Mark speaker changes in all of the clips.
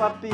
Speaker 1: puppy.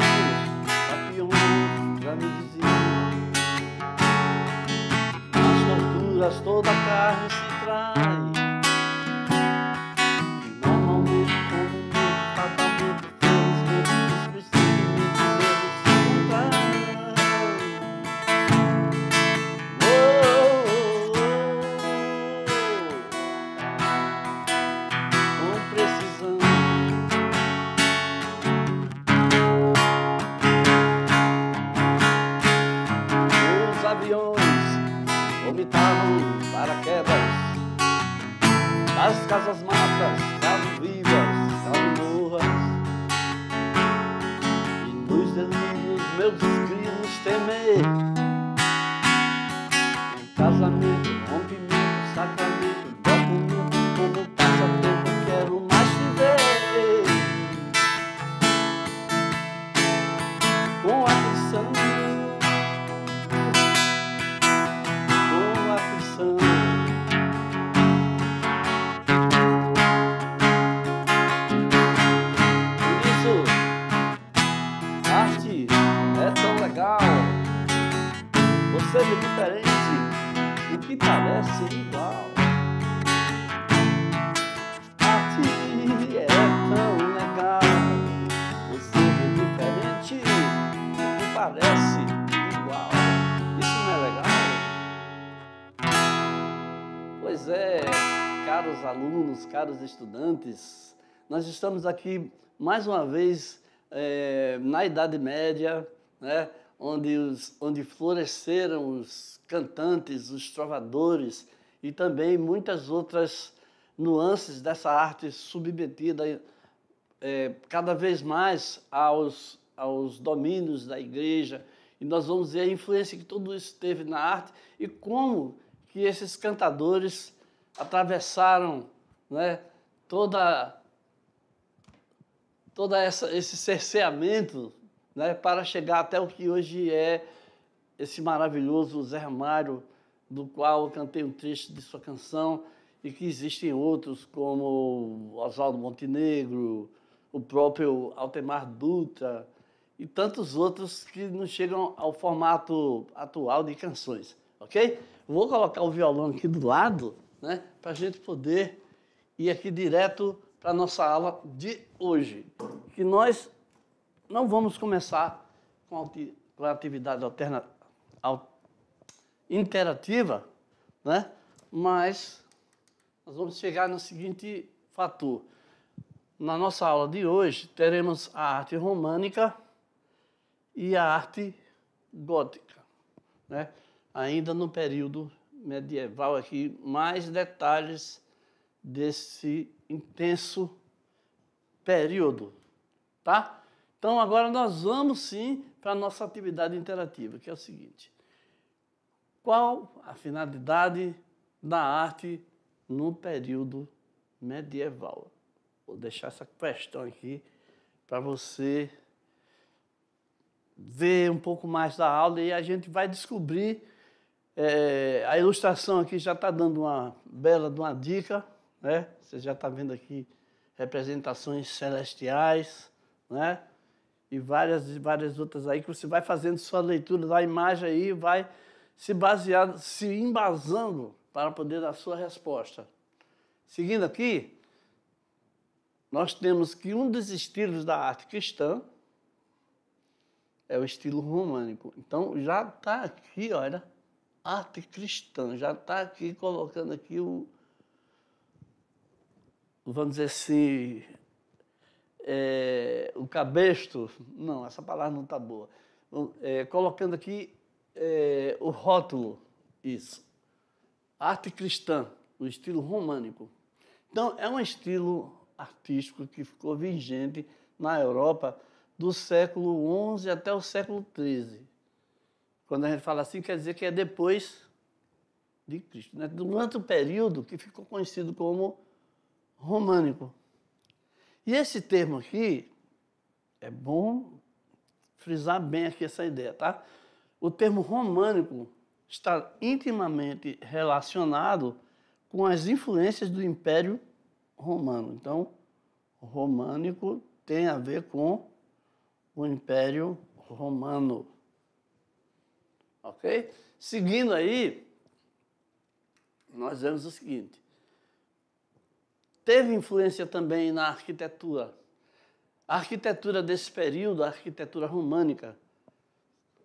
Speaker 1: Pois é, caros alunos, caros estudantes, nós estamos aqui mais uma vez é, na Idade Média, né, onde, os, onde floresceram os cantantes, os trovadores e também muitas outras nuances dessa arte submetida é, cada vez mais aos, aos domínios da igreja. E nós vamos ver a influência que tudo isso teve na arte e como que esses cantadores atravessaram né, toda, toda essa, esse cerceamento né, para chegar até o que hoje é esse maravilhoso Zé Mário, do qual eu cantei um trecho de sua canção, e que existem outros, como Oswaldo Montenegro, o próprio Altemar Dutra, e tantos outros que não chegam ao formato atual de canções, ok? Vou colocar o violão aqui do lado, né, para a gente poder ir aqui direto para a nossa aula de hoje, que nós não vamos começar com a atividade alterna, interativa, né, mas nós vamos chegar no seguinte fator. Na nossa aula de hoje, teremos a arte românica e a arte gótica, né? ainda no período medieval aqui, mais detalhes desse intenso período, tá? Então agora nós vamos sim para a nossa atividade interativa, que é o seguinte: qual a finalidade da arte no período medieval? Vou deixar essa questão aqui para você ver um pouco mais da aula e a gente vai descobrir é, a ilustração aqui já está dando uma bela uma dica, né? Você já está vendo aqui representações celestiais, né? E várias e várias outras aí que você vai fazendo sua leitura da imagem aí, vai se baseando, se embasando para poder dar sua resposta. Seguindo aqui, nós temos que um dos estilos da arte cristã é o estilo românico. Então já está aqui, olha arte cristã, já está aqui colocando aqui o, vamos dizer assim, é, o cabesto, não, essa palavra não está boa, é, colocando aqui é, o rótulo, isso, arte cristã, o estilo românico. Então, é um estilo artístico que ficou vigente na Europa do século XI até o século XIII. Quando a gente fala assim, quer dizer que é depois de Cristo, né? durante o período que ficou conhecido como românico. E esse termo aqui, é bom frisar bem aqui essa ideia, tá? O termo românico está intimamente relacionado com as influências do Império Romano. Então, românico tem a ver com o Império Romano. Ok? Seguindo aí, nós vemos o seguinte. Teve influência também na arquitetura. A arquitetura desse período, a arquitetura românica,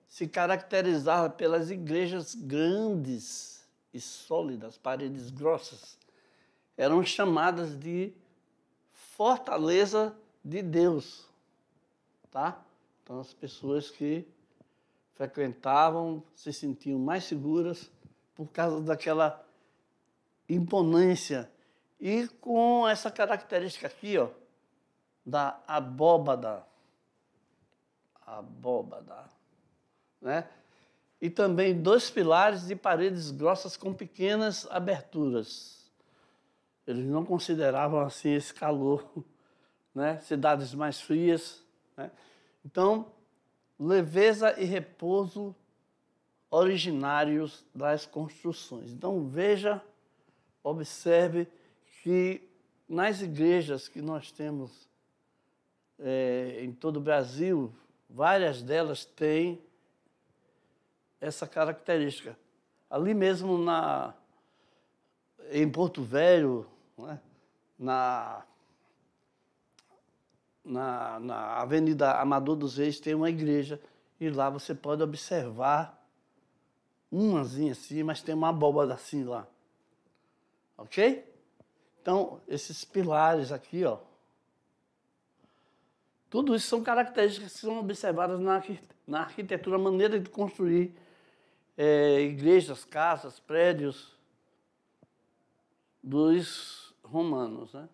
Speaker 1: se caracterizava pelas igrejas grandes e sólidas, paredes grossas. Eram chamadas de fortaleza de Deus, tá? Então as pessoas que frequentavam se sentiam mais seguras por causa daquela imponência e com essa característica aqui, ó, da abóbada. Abóbada, né? E também dois pilares de paredes grossas com pequenas aberturas. Eles não consideravam assim esse calor, né? Cidades mais frias, né? Então, leveza e repouso originários das construções. Então veja, observe que nas igrejas que nós temos é, em todo o Brasil, várias delas têm essa característica. Ali mesmo na, em Porto Velho, né, na na, na Avenida Amador dos Reis tem uma igreja e lá você pode observar umazinha assim, mas tem uma abóbada assim lá. Ok? Então, esses pilares aqui, ó. Tudo isso são características que são observadas na, na arquitetura, a maneira de construir é, igrejas, casas, prédios dos romanos, né?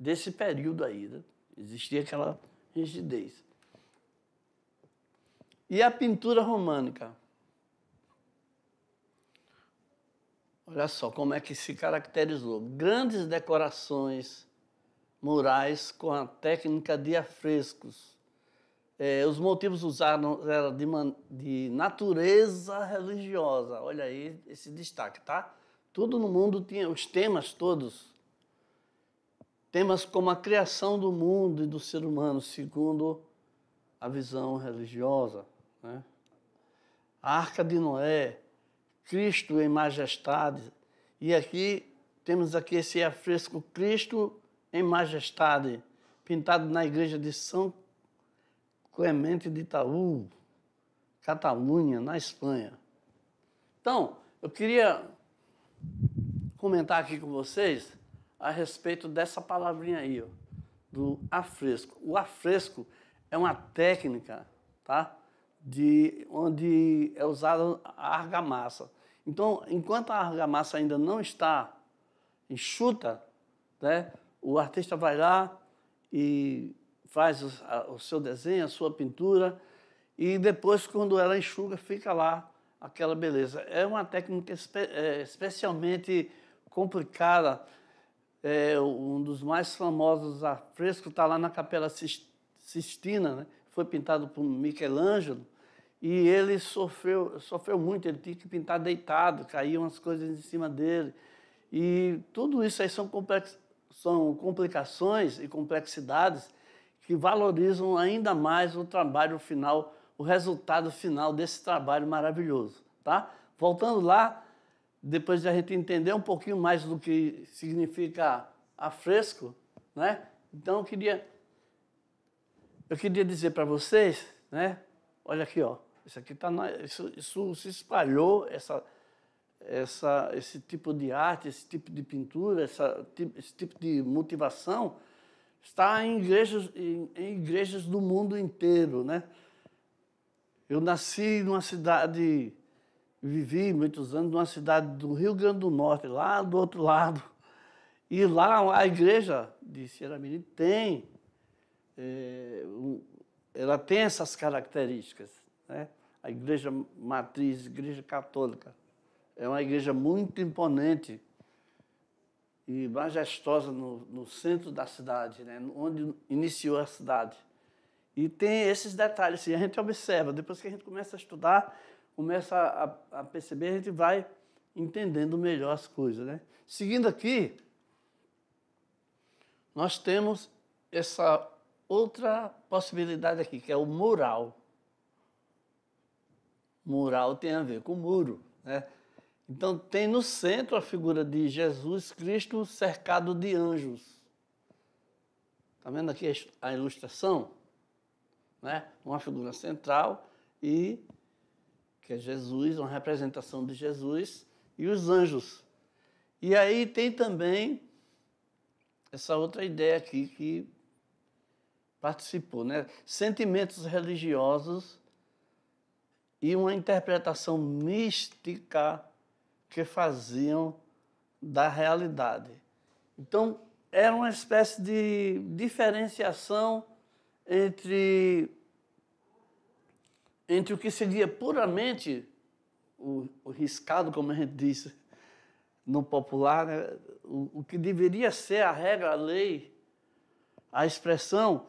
Speaker 1: Desse período aí, né? Existia aquela rigidez. E a pintura românica? Olha só como é que se caracterizou. Grandes decorações murais com a técnica de afrescos. É, os motivos usados eram de, de natureza religiosa. Olha aí esse destaque, tá? Tudo no mundo tinha, os temas todos Temas como a criação do mundo e do ser humano segundo a visão religiosa, né? a Arca de Noé, Cristo em majestade. E aqui temos aqui esse afresco Cristo em majestade, pintado na igreja de São Clemente de Itaú, Catalunha, na Espanha. Então, eu queria comentar aqui com vocês a respeito dessa palavrinha aí, ó, do afresco. O afresco é uma técnica, tá? De onde é usada a argamassa. Então, enquanto a argamassa ainda não está enxuta, né, o artista vai lá e faz o, a, o seu desenho, a sua pintura, e depois, quando ela enxuga, fica lá aquela beleza. É uma técnica espe é, especialmente complicada é, um dos mais famosos afrescos está lá na Capela Sistina, né? foi pintado por Michelangelo, e ele sofreu, sofreu muito, ele tinha que pintar deitado, caíam as coisas em cima dele. E tudo isso aí são, complex, são complicações e complexidades que valorizam ainda mais o trabalho final, o resultado final desse trabalho maravilhoso. Tá? Voltando lá, depois de a gente entender um pouquinho mais do que significa afresco, né? Então eu queria eu queria dizer para vocês, né? Olha aqui, ó, isso aqui tá na, isso, isso se espalhou essa essa esse tipo de arte, esse tipo de pintura, essa, esse tipo de motivação está em igrejas em, em igrejas do mundo inteiro, né? Eu nasci numa cidade vivi muitos anos numa cidade do Rio Grande do Norte, lá do outro lado. E lá a igreja de Sierra Mirim tem, é, um, ela tem essas características. Né? A igreja matriz, igreja católica, é uma igreja muito imponente e majestosa no, no centro da cidade, né? onde iniciou a cidade. E tem esses detalhes, assim, a gente observa, depois que a gente começa a estudar, começa a, a perceber, a gente vai entendendo melhor as coisas. Né? Seguindo aqui, nós temos essa outra possibilidade aqui, que é o mural. Mural tem a ver com muro. Né? Então, tem no centro a figura de Jesus Cristo cercado de anjos. Está vendo aqui a ilustração? Né? Uma figura central e que é Jesus, uma representação de Jesus, e os anjos. E aí tem também essa outra ideia aqui que participou, né? Sentimentos religiosos e uma interpretação mística que faziam da realidade. Então, era uma espécie de diferenciação entre entre o que seria puramente o, o riscado, como a gente diz no popular, né? o, o que deveria ser a regra, a lei, a expressão,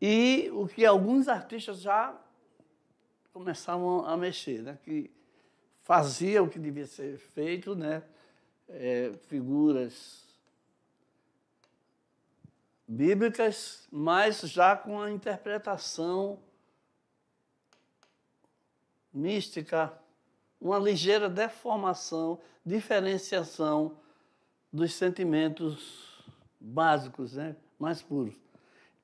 Speaker 1: e o que alguns artistas já começavam a mexer, né? que fazia o que devia ser feito, né? É, figuras bíblicas, mas já com a interpretação mística, uma ligeira deformação, diferenciação dos sentimentos básicos, né? mais puros.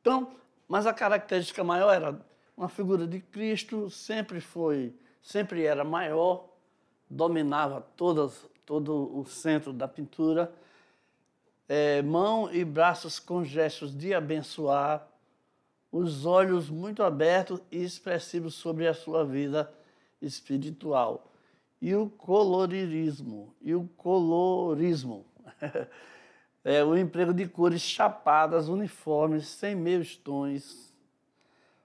Speaker 1: Então, mas a característica maior era uma figura de Cristo, sempre foi, sempre era maior, dominava todas, todo o centro da pintura, é, mão e braços com gestos de abençoar, os olhos muito abertos e expressivos sobre a sua vida espiritual. E o colorirismo, e o colorismo. é o emprego de cores chapadas, uniformes, sem meios tons,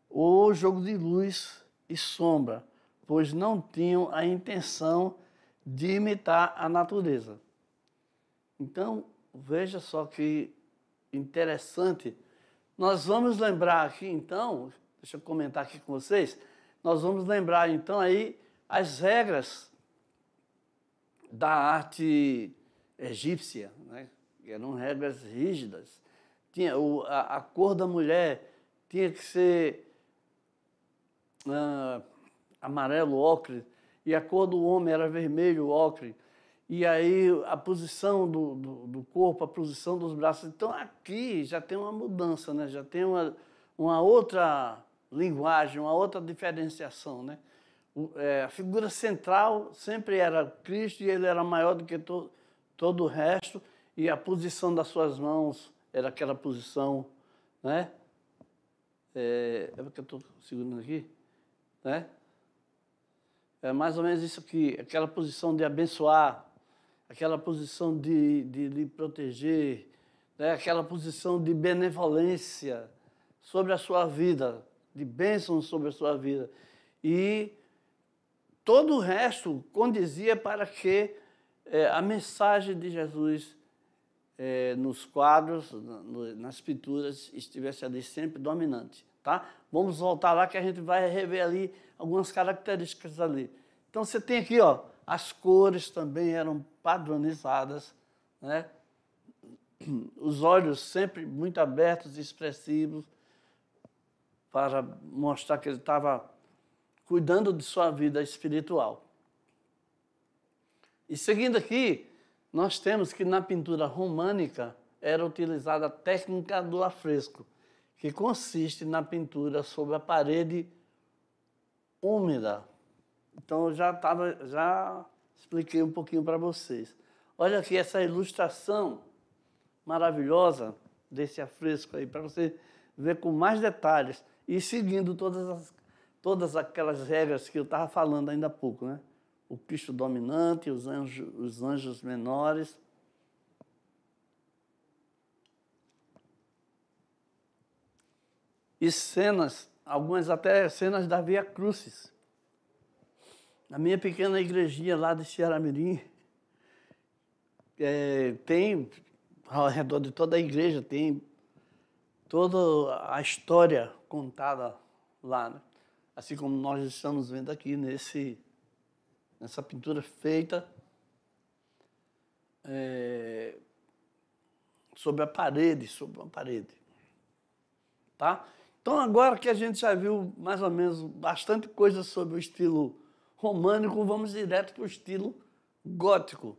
Speaker 1: o jogo de luz e sombra, pois não tinham a intenção de imitar a natureza. Então, veja só que interessante. Nós vamos lembrar aqui, então, deixa eu comentar aqui com vocês, nós vamos lembrar então aí as regras da arte egípcia, né? eram regras rígidas. Tinha o, a, a, cor da mulher tinha que ser ah, amarelo ocre e a cor do homem era vermelho ocre e aí a posição do, do, do, corpo, a posição dos braços. Então aqui já tem uma mudança, né? já tem uma, uma outra linguagem, uma outra diferenciação. Né? é, a figura central sempre era Cristo e ele era maior do que to, todo o resto, e a posição das suas mãos era aquela posição. Né? É, é porque eu estou segurando aqui? Né? É mais ou menos isso aqui, aquela posição de abençoar, aquela posição de, de lhe proteger, né? aquela posição de benevolência sobre a sua vida de bênçãos sobre a sua vida. E todo o resto condizia para que é, a mensagem de Jesus é, nos quadros, nas pinturas, estivesse ali sempre dominante. Tá? Vamos voltar lá que a gente vai rever ali algumas características ali. Então você tem aqui, ó, as cores também eram padronizadas, né? os olhos sempre muito abertos e expressivos, para mostrar que ele estava cuidando de sua vida espiritual. E seguindo aqui, nós temos que na pintura românica era utilizada a técnica do afresco, que consiste na pintura sobre a parede úmida. Então eu já tava, já expliquei um pouquinho para vocês. Olha aqui essa ilustração maravilhosa desse afresco aí para você ver com mais detalhes e seguindo todas, as, todas aquelas regras que eu estava falando ainda há pouco, né? O Cristo dominante, os anjos, os anjos menores. E cenas, algumas até cenas da Via Crucis. Na minha pequena igrejinha lá de Cearamirim, é, tem, ao redor de toda a igreja, tem toda a história contada lá, né? assim como nós estamos vendo aqui nesse, nessa pintura feita é, sobre a parede, sobre uma parede, tá? Então agora que a gente já viu mais ou menos bastante coisa sobre o estilo românico, vamos direto para o estilo gótico.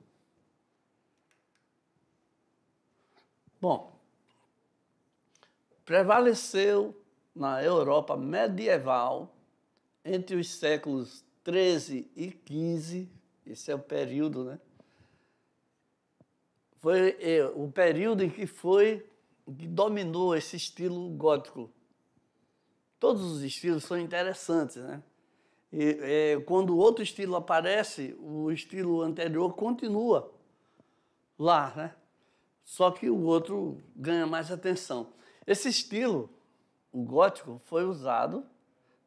Speaker 1: Bom, prevaleceu na Europa medieval, entre os séculos 13 e 15, esse é o período, né? Foi é, o período em que foi que dominou esse estilo gótico. Todos os estilos são interessantes, né? E, é, quando outro estilo aparece, o estilo anterior continua lá, né? Só que o outro ganha mais atenção. Esse estilo o gótico foi usado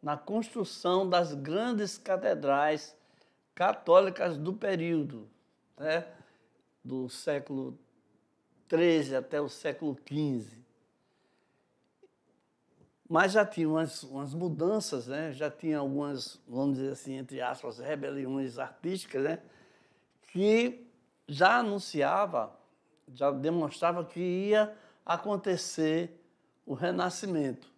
Speaker 1: na construção das grandes catedrais católicas do período, né? do século XIII até o século XV. Mas já tinha umas, umas mudanças, né? já tinha algumas, vamos dizer assim, entre aspas, rebeliões artísticas, né? que já anunciava, já demonstrava que ia acontecer o Renascimento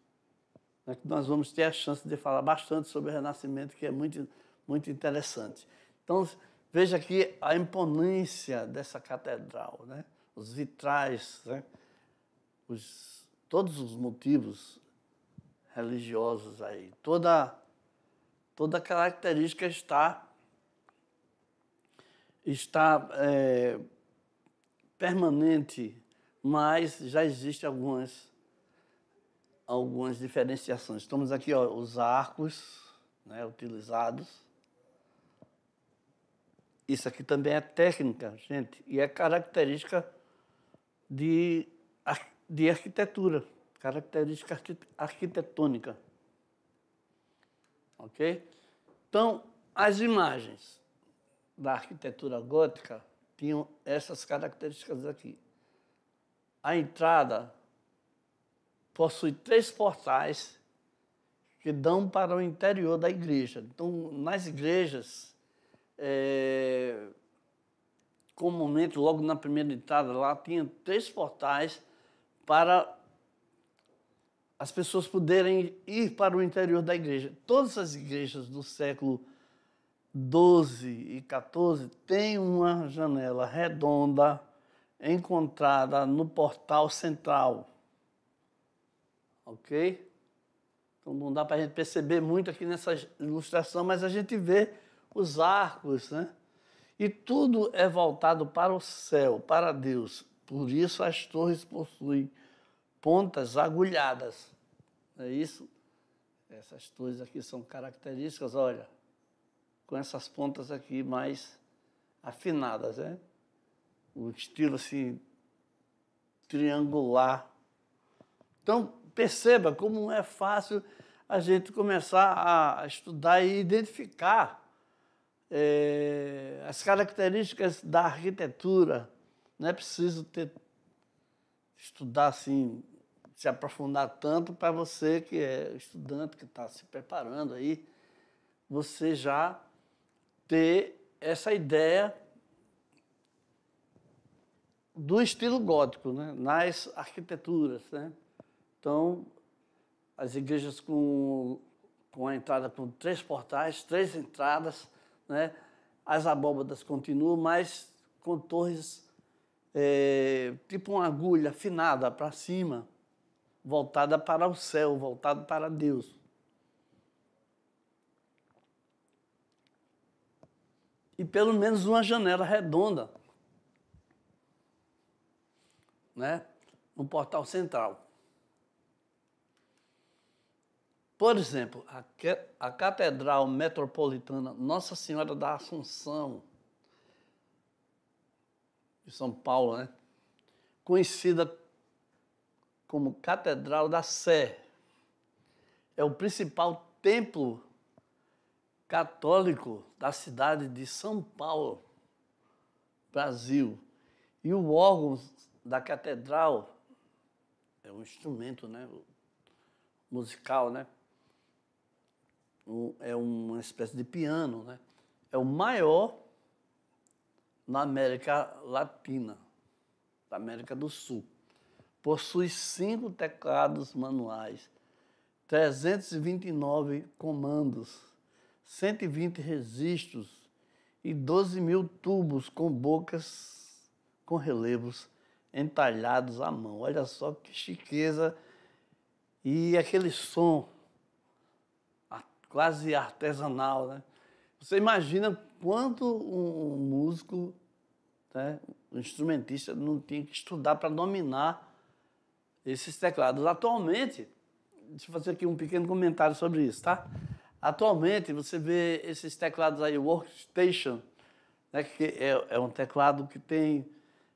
Speaker 1: né, que nós vamos ter a chance de falar bastante sobre o Renascimento, que é muito, muito interessante. Então, veja aqui a imponência dessa catedral, né? os vitrais, né? os, todos os motivos religiosos aí, toda, toda característica está, está é, permanente, mas já existem algumas algumas diferenciações. Estamos aqui, ó, os arcos né, utilizados. Isso aqui também é técnica, gente, e é característica de, de arquitetura, característica arquitetônica. Ok? Então, as imagens da arquitetura gótica tinham essas características aqui. A entrada possui três portais que dão para o interior da igreja. Então, nas igrejas, é, comumente, logo na primeira entrada lá, tinha três portais para as pessoas poderem ir para o interior da igreja. Todas as igrejas do século XII e XIV têm uma janela redonda encontrada no portal central Ok? Então não dá para a gente perceber muito aqui nessa ilustração, mas a gente vê os arcos, né? E tudo é voltado para o céu, para Deus. Por isso as torres possuem pontas agulhadas. Não é isso? Essas torres aqui são características, olha, com essas pontas aqui mais afinadas, né? O estilo assim triangular. Então, Perceba como é fácil a gente começar a estudar e identificar é, as características da arquitetura. Não é preciso ter, estudar assim, se aprofundar tanto para você que é estudante, que está se preparando aí, você já ter essa ideia do estilo gótico né? nas arquiteturas. Né? Então, as igrejas com, com a entrada com três portais, três entradas, né? as abóbadas continuam, mas com torres é, tipo uma agulha afinada para cima, voltada para o céu, voltada para Deus. E pelo menos uma janela redonda, né? no portal central. Por exemplo, a Catedral Metropolitana Nossa Senhora da Assunção, de São Paulo, né? conhecida como Catedral da Sé, é o principal templo católico da cidade de São Paulo, Brasil. E o órgão da catedral é um instrumento né, musical, né? um, é uma espécie de piano, né? É o maior na América Latina, da América do Sul. Possui cinco teclados manuais, 329 comandos, 120 registros e 12 mil tubos com bocas com relevos entalhados à mão. Olha só que chiqueza! E aquele som quase artesanal, né? Você imagina quanto um, músico, né, um instrumentista, não tinha que estudar para dominar esses teclados. Atualmente, deixa eu fazer aqui um pequeno comentário sobre isso, tá? Atualmente, você vê esses teclados aí, Workstation, né, que é, é um teclado que tem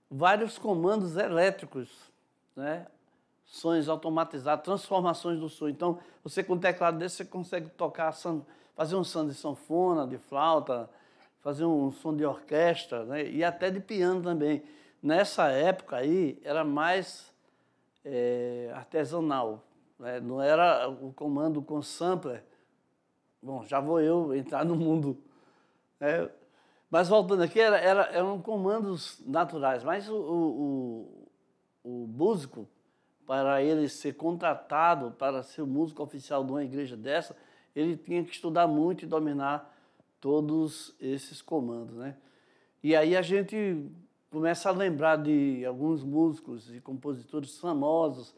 Speaker 1: vários comandos elétricos, né? sonhos automatizados, transformações do som. Então, você com o teclado desse, você consegue tocar, fazer um som de sanfona, de flauta, fazer um som de orquestra, né? e até de piano também. Nessa época aí, era mais é, artesanal, né? não era o comando com sampler. Bom, já vou eu entrar no mundo. Né? Mas voltando aqui, era, era, eram comandos naturais, mas o, o, o, o músico para ele ser contratado para ser músico oficial de uma igreja dessa, ele tinha que estudar muito e dominar todos esses comandos, né? E aí a gente começa a lembrar de alguns músicos e compositores famosos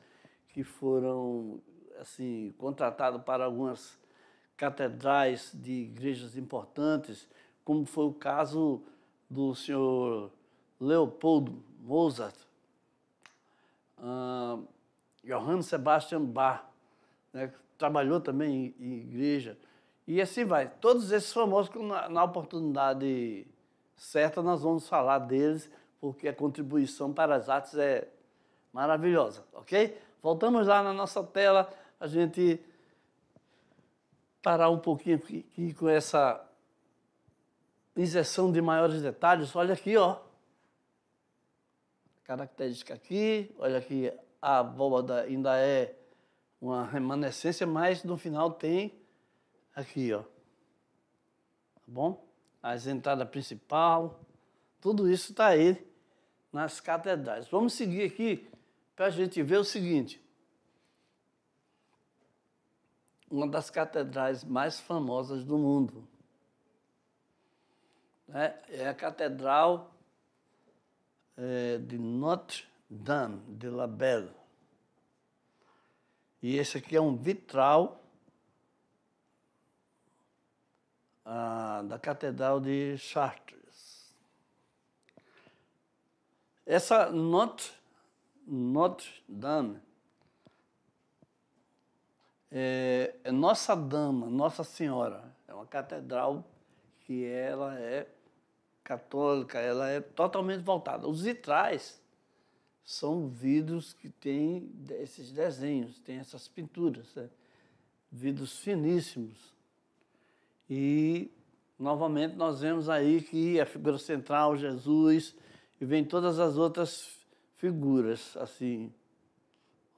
Speaker 1: que foram assim contratados para algumas catedrais de igrejas importantes, como foi o caso do senhor Leopoldo Mozart, ah, Johann Sebastian Bach, né, trabalhou também em, igreja. E assim vai. Todos esses famosos, na, na oportunidade certa, nós vamos falar deles, porque a contribuição para as artes é maravilhosa, ok? Voltamos lá na nossa tela, a gente parar um pouquinho aqui com essa inserção de maiores detalhes. Olha aqui, ó. Característica aqui, olha aqui a abóbada ainda é uma remanescência, mas no final tem aqui, ó. Tá bom? As entradas principal, tudo isso está aí nas catedrais. Vamos seguir aqui para a gente ver o seguinte. Uma das catedrais mais famosas do mundo. Né? É a Catedral é, de Notre Dame de la Belle. E esse aqui é um vitral ah, da Catedral de Chartres. Essa Notre, Notre Dame é, é Nossa Dama, Nossa Senhora. É uma catedral que ela é católica, ela é totalmente voltada. Os vitrais são vidros que têm esses desenhos, têm essas pinturas, né? vidros finíssimos. E novamente nós vemos aí que a figura central, Jesus, e vem todas as outras figuras assim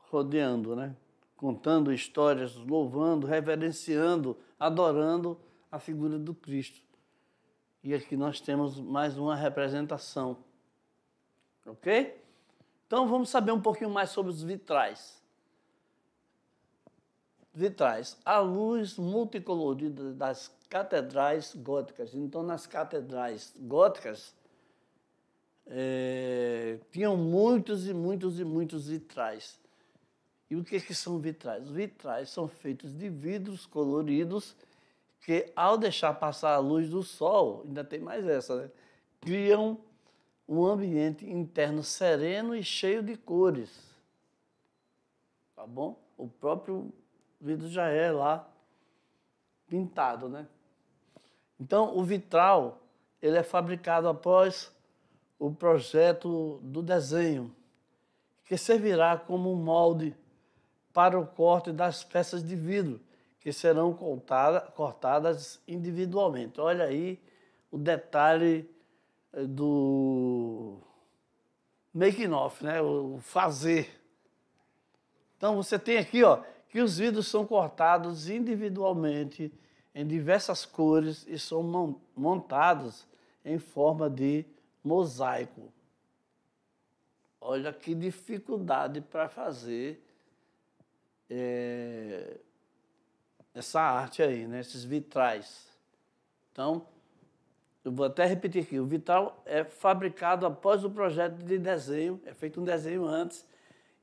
Speaker 1: rodeando, né? Contando histórias, louvando, reverenciando, adorando a figura do Cristo. E aqui nós temos mais uma representação. OK? Então vamos saber um pouquinho mais sobre os vitrais. Vitrais, a luz multicolorida das catedrais góticas. Então, nas catedrais góticas, é, tinham muitos e muitos e muitos vitrais. E o que, que são vitrais? Vitrais são feitos de vidros coloridos que, ao deixar passar a luz do sol, ainda tem mais essa, né? criam um ambiente interno sereno e cheio de cores. Tá bom? O próprio vidro já é lá pintado, né? Então, o vitral, ele é fabricado após o projeto do desenho, que servirá como um molde para o corte das peças de vidro, que serão cortadas individualmente. Olha aí o detalhe do making off, né? O fazer. Então você tem aqui, ó, que os vidros são cortados individualmente em diversas cores e são montados em forma de mosaico. Olha que dificuldade para fazer é, essa arte aí, né? Esses vitrais. Então, eu vou até repetir aqui, o Vital é fabricado após o projeto de desenho, é feito um desenho antes,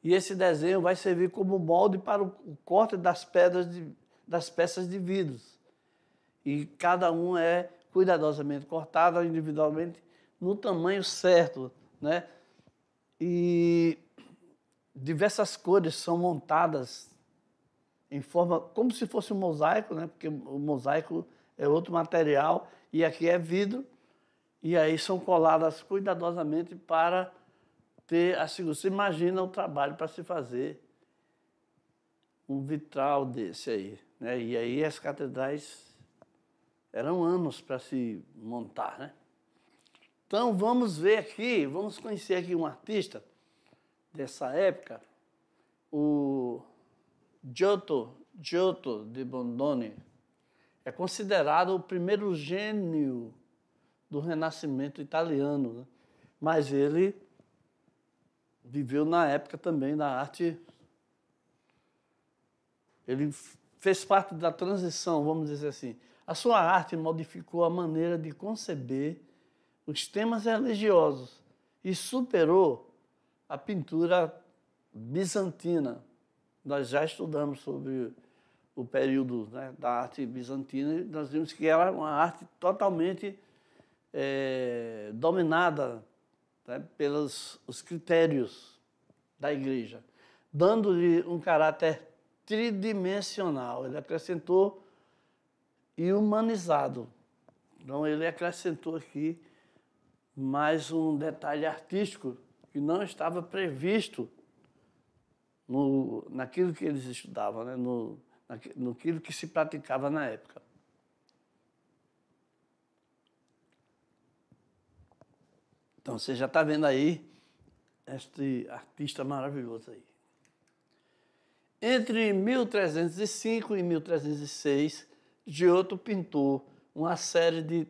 Speaker 1: e esse desenho vai servir como molde para o corte das pedras de, das peças de vidros. E cada um é cuidadosamente cortado individualmente no tamanho certo, né? E diversas cores são montadas em forma como se fosse um mosaico, né? Porque o mosaico é outro material e aqui é vidro, e aí são coladas cuidadosamente para ter a segurança. Você imagina o trabalho para se fazer um vitral desse aí. Né? E aí as catedrais eram anos para se montar. Né? Então vamos ver aqui, vamos conhecer aqui um artista dessa época, o Giotto, Giotto de Bondone, é considerado o primeiro gênio do Renascimento italiano, né? mas ele viveu na época também da arte. Ele fez parte da transição, vamos dizer assim. A sua arte modificou a maneira de conceber os temas religiosos e superou a pintura bizantina. Nós já estudamos sobre o período né, da arte bizantina, nós vimos que era é uma arte totalmente é, dominada né, pelos os critérios da igreja, dando-lhe um caráter tridimensional. Ele acrescentou e humanizado. Então, ele acrescentou aqui mais um detalhe artístico que não estava previsto no, naquilo que eles estudavam, né? no, naquilo que se praticava na época. Então você já está vendo aí este artista maravilhoso aí. Entre 1305 e 1306, Giotto pintou uma série de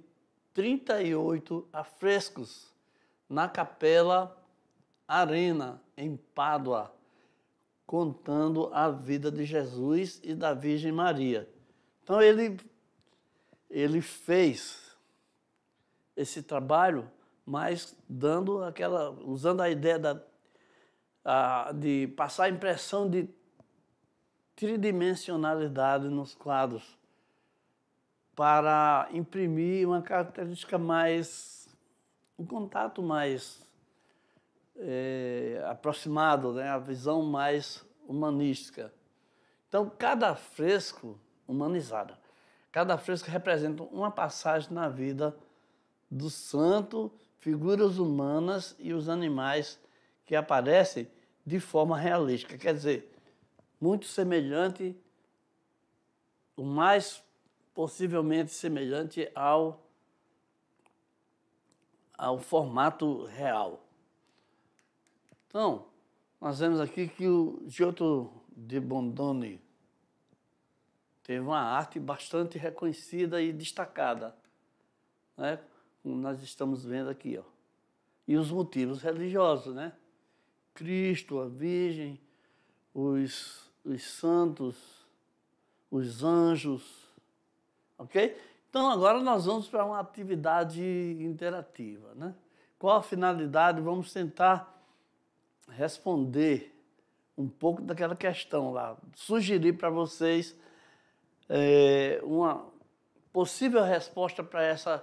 Speaker 1: 38 afrescos na Capela Arena, em Pádua, contando a vida de Jesus e da Virgem Maria. Então ele, ele fez esse trabalho, mas dando aquela, usando a ideia da, a, de passar a impressão de tridimensionalidade nos quadros para imprimir uma característica mais um contato mais é, aproximado, né? a visão mais humanística. Então, cada fresco humanizada, cada fresco representa uma passagem na vida do santo, figuras humanas e os animais que aparecem de forma realística. Quer dizer, muito semelhante, o mais possivelmente semelhante ao, ao formato real. Então, nós vemos aqui que o Giotto de Bondone teve uma arte bastante reconhecida e destacada, né? como nós estamos vendo aqui. Ó. E os motivos religiosos, né? Cristo, a Virgem, os, os santos, os anjos, ok? Então agora nós vamos para uma atividade interativa, né? Qual a finalidade? Vamos tentar responder um pouco daquela questão lá, sugerir para vocês é, uma possível resposta para essa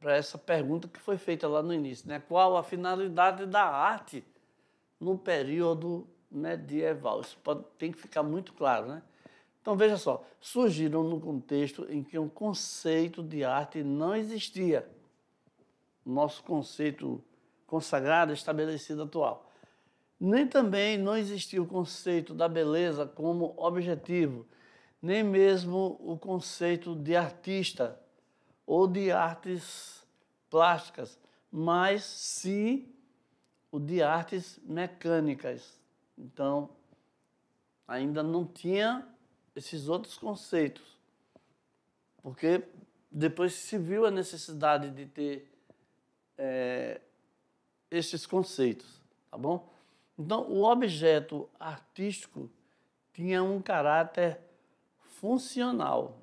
Speaker 1: para essa pergunta que foi feita lá no início, né? Qual a finalidade da arte no período medieval? Isso pode, tem que ficar muito claro, né? Então veja só, surgiram no contexto em que um conceito de arte não existia. Nosso conceito consagrada, estabelecida, atual. Nem também não existia o conceito da beleza como objetivo, nem mesmo o conceito de artista ou de artes plásticas, mas sim o de artes mecânicas. Então, ainda não tinha esses outros conceitos, porque depois se viu a necessidade de ter é, estes conceitos, tá bom? Então, o objeto artístico tinha um caráter funcional.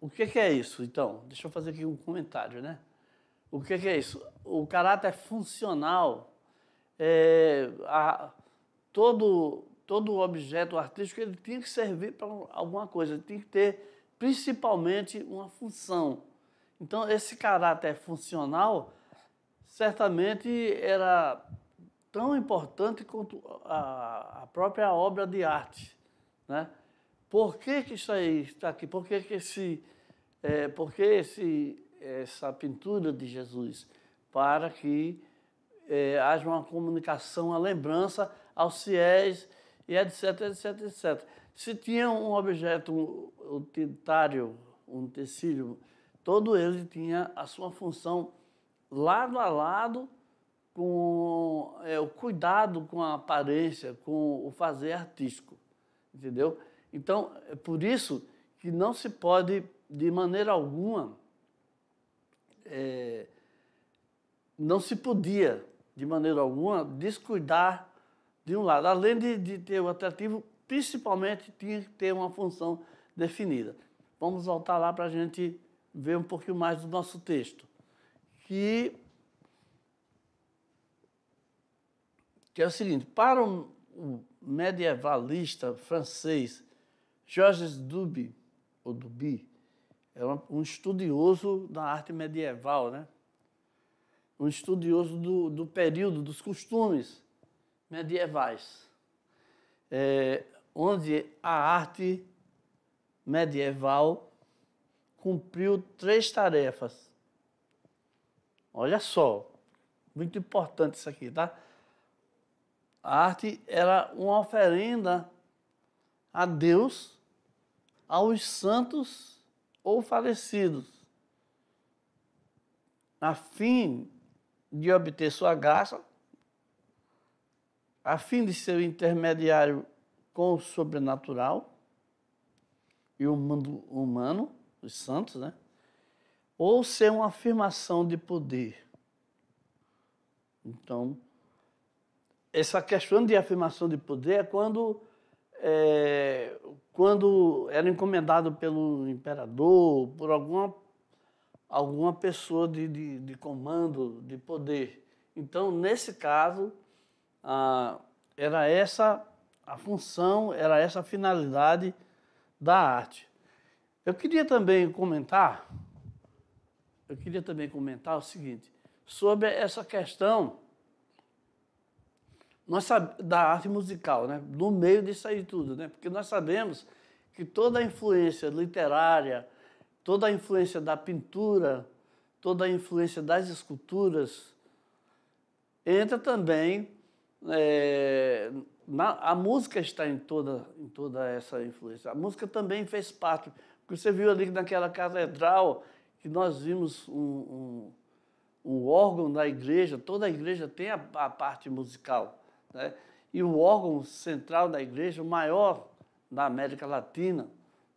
Speaker 1: O que, é isso, então? Deixa eu fazer aqui um comentário, né? O que, que é isso? O caráter funcional é, a, todo todo objeto artístico ele tinha que servir para alguma coisa, ele tinha que ter principalmente uma função. Então esse caráter funcional certamente era tão importante quanto a, a própria obra de arte. Né? Por que, que isso aí está aqui? Por que, que esse, é, por que esse, essa pintura de Jesus? Para que é, haja uma comunicação, uma lembrança aos fiéis e etc, etc, etc. Se tinha um objeto utilitário, um tecido, todo ele tinha a sua função lado a lado com é, o cuidado com a aparência, com o fazer artístico, entendeu? Então, é por isso que não se pode, de maneira alguma, é, não se podia, de maneira alguma, descuidar de um lado. Além de, de ter o atrativo, principalmente tinha que ter uma função definida. Vamos voltar lá para a gente ver um pouquinho mais do nosso texto que, que é o seguinte, para o, medievalista francês Georges Duby, ou Duby, era é um estudioso da arte medieval, né? um estudioso do, do período, dos costumes medievais, é, onde a arte medieval cumpriu três tarefas. Olha só, muito importante isso aqui, tá? A arte era é uma oferenda a Deus, aos santos ou falecidos, a fim de obter sua graça, a fim de ser intermediário com o sobrenatural e o mundo humano, os santos, né? ou ser uma afirmação de poder. Então, essa questão de afirmação de poder é quando, é, quando era encomendado pelo imperador, por alguma, alguma pessoa de, de, de comando, de poder. Então, nesse caso, era essa a função, era essa a finalidade da arte. Eu queria também comentar eu queria também comentar o seguinte, sobre essa questão nós da arte musical, né? no meio disso aí tudo, né? porque nós sabemos que toda a influência literária, toda a influência da pintura, toda a influência das esculturas, entra também. É, na, a música está em toda, em toda essa influência. A música também fez parte. Porque você viu ali naquela catedral, que nós vimos um, um, um órgão da igreja, toda a igreja tem a, a parte musical, né? e o órgão central da igreja, o maior da América Latina,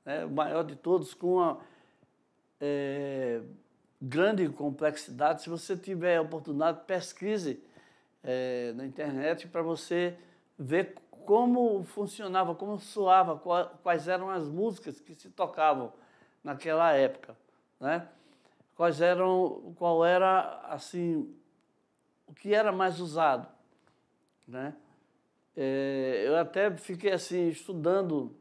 Speaker 1: né? o maior de todos, com uma é, grande complexidade. Se você tiver a oportunidade, pesquise é, na internet para você ver como funcionava, como soava, quais eram as músicas que se tocavam naquela época. Né? quais eram, qual era assim, o que era mais usado, né? É, eu até fiquei assim estudando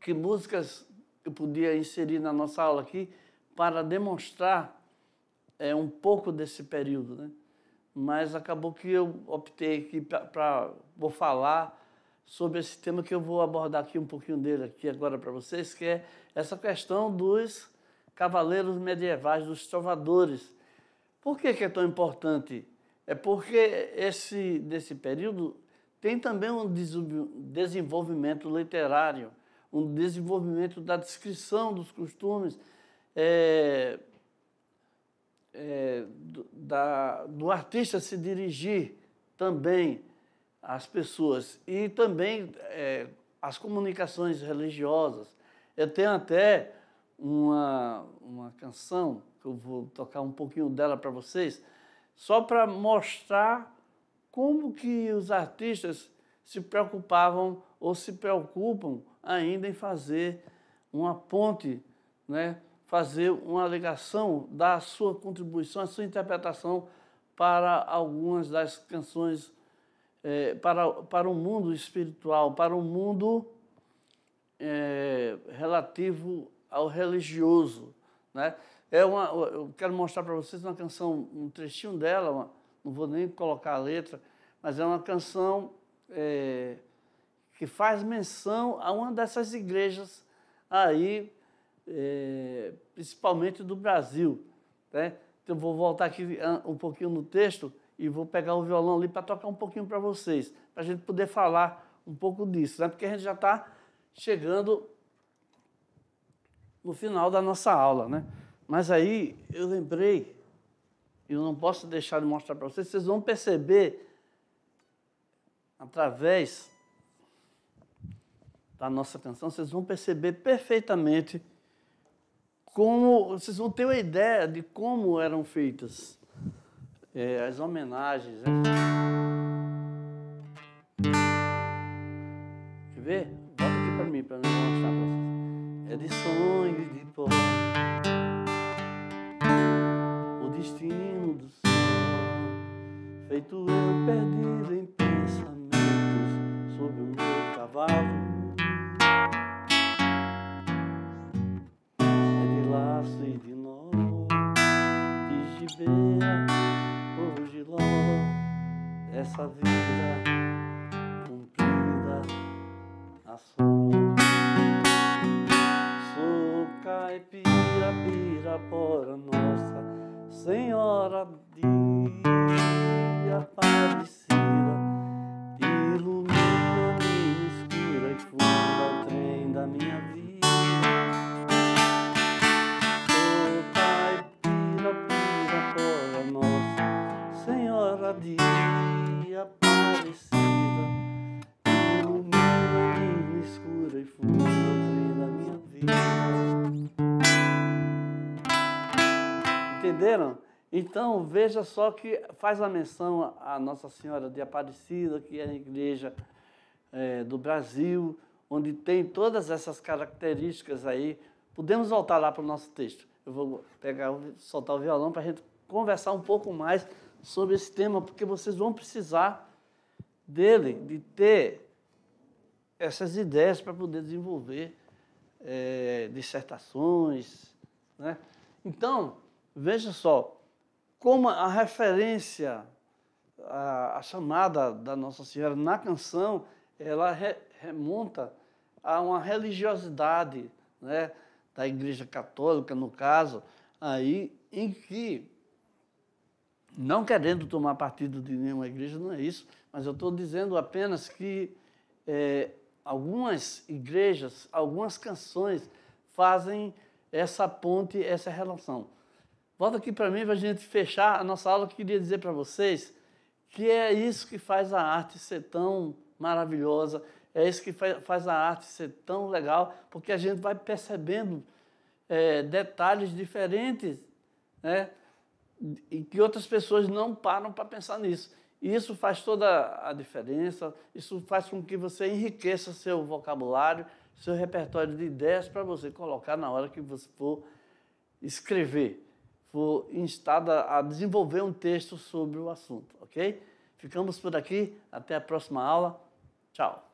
Speaker 1: que músicas eu podia inserir na nossa aula aqui para demonstrar é, um pouco desse período, né? Mas acabou que eu optei aqui para vou falar sobre esse tema que eu vou abordar aqui um pouquinho dele aqui agora para vocês, que é essa questão dos cavaleiros medievais, dos trovadores. Por que, que é tão importante? É porque esse desse período tem também um desenvolvimento literário, um desenvolvimento da descrição dos costumes, é, é, do, da, do artista se dirigir também às pessoas e também é, as comunicações religiosas. Eu tenho até uma, uma canção, que eu vou tocar um pouquinho dela para vocês, só para mostrar como que os artistas se preocupavam ou se preocupam ainda em fazer uma ponte, né? fazer uma ligação da sua contribuição, a sua interpretação para algumas das canções, é, para, para o mundo espiritual, para o mundo é, relativo ao religioso. Né? É uma, eu quero mostrar para vocês uma canção, um trechinho dela, uma, não vou nem colocar a letra, mas é uma canção é, que faz menção a uma dessas igrejas aí, é, principalmente do Brasil. Né? Então, vou voltar aqui ah, um pouquinho no texto e vou pegar o violão ali para tocar um pouquinho para vocês, para a gente poder falar um pouco disso, né? porque a gente já está chegando no final da nossa aula, né? Mas aí eu lembrei, eu não posso deixar de mostrar para vocês, vocês vão perceber através da nossa atenção, vocês vão perceber perfeitamente como vocês vão ter uma ideia de como eram feitas é, as homenagens. Né? Quer ver? Bota aqui para mim, para mim é de sonhos de pó. O destino do sol, feito eu perdido em pensamentos sobre o meu cavalo. É de laço e de nó, de gibeira ou de ló, essa vida. então, veja só que faz a menção à Nossa Senhora de Aparecida, que é a igreja é, do Brasil, onde tem todas essas características aí. Podemos voltar lá para o nosso texto. Eu vou pegar, soltar o violão para a gente conversar um pouco mais sobre esse tema, porque vocês vão precisar dele, de ter essas ideias para poder desenvolver é, dissertações. Né? Então, veja só, como a referência, a, a chamada da Nossa Senhora na canção, ela re, remonta a uma religiosidade né, da Igreja Católica, no caso, aí em que, não querendo tomar partido de nenhuma igreja, não é isso, mas eu estou dizendo apenas que é, algumas igrejas, algumas canções fazem essa ponte, essa relação. Volta aqui para mim para a gente fechar a nossa aula. eu queria dizer para vocês que é isso que faz a arte ser tão maravilhosa, é isso que faz a arte ser tão legal, porque a gente vai percebendo é, detalhes diferentes, né? E que outras pessoas não param para pensar nisso. isso faz toda a diferença, isso faz com que você enriqueça seu vocabulário, seu repertório de ideias para você colocar na hora que você for escrever for instada a desenvolver um texto sobre o assunto, ok? Ficamos por aqui, até a próxima aula. Tchau!